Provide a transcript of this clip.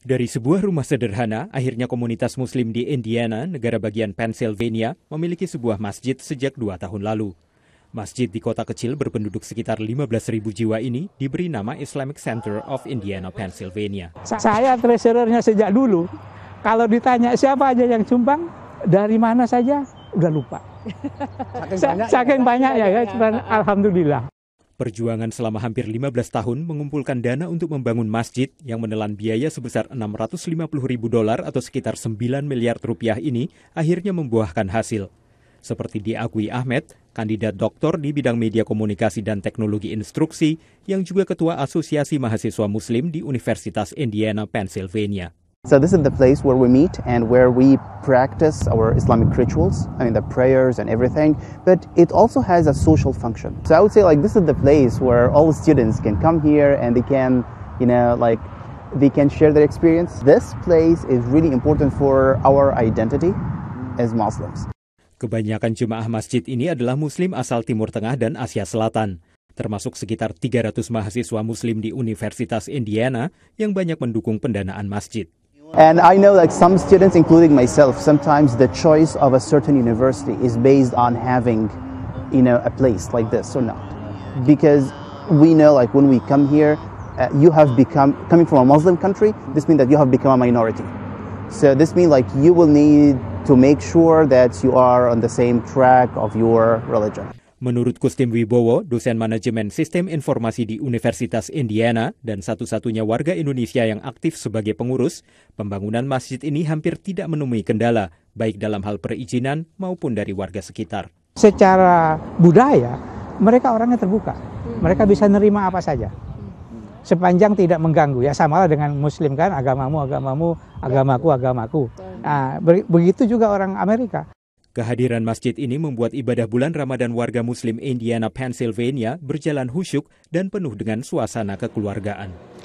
Dari sebuah rumah sederhana, akhirnya komunitas muslim di Indiana, negara bagian Pennsylvania, memiliki sebuah masjid sejak dua tahun lalu. Masjid di kota kecil berpenduduk sekitar 15.000 jiwa ini diberi nama Islamic Center of Indiana, Pennsylvania. Saya treasurernya sejak dulu. Kalau ditanya siapa aja yang sumbang, dari mana saja, udah lupa. Saking, banyak, ya. Saking ya, ya, ya, ya, ya. alhamdulillah. Perjuangan selama hampir 15 tahun mengumpulkan dana untuk membangun masjid yang menelan biaya sebesar 650 ribu dolar atau sekitar 9 miliar rupiah ini akhirnya membuahkan hasil. Seperti diakui Ahmed, kandidat doktor di bidang media komunikasi dan teknologi instruksi yang juga ketua Asosiasi Mahasiswa Muslim di Universitas Indiana, Pennsylvania. So this is the place where we meet and where we practice our Islamic rituals, I mean the prayers and everything, but it also has a social function. So I would say like this is the place where all the students can come here and they can, you know, like they can share their experience. This place is really important for our identity as Muslims. Kebanyakan jemaah masjid ini adalah muslim asal Timur Tengah dan Asia Selatan termasuk sekitar 300 mahasiswa muslim di Universitas Indiana yang banyak mendukung pendanaan masjid. And I know that some students, including myself, sometimes the choice of a certain university is based on having, you know, a place like this or not. Because we know, like, when we come here, uh, you have become, coming from a Muslim country, this means that you have become a minority. So this means, like, you will need to make sure that you are on the same track of your religion. Menurut Kustim Wibowo, dosen manajemen sistem informasi di Universitas Indiana dan satu-satunya warga Indonesia yang aktif sebagai pengurus, pembangunan masjid ini hampir tidak menemui kendala, baik dalam hal perizinan maupun dari warga sekitar. Secara budaya, mereka orangnya terbuka. Hmm. Mereka bisa nerima apa saja. Hmm. Sepanjang tidak mengganggu, ya samalah dengan muslim kan, agamamu, agamamu, ya. agamaku, agamaku. Nah, begitu juga orang Amerika. Kehadiran masjid ini membuat ibadah bulan Ramadan warga muslim Indiana, Pennsylvania berjalan husyuk dan penuh dengan suasana kekeluargaan.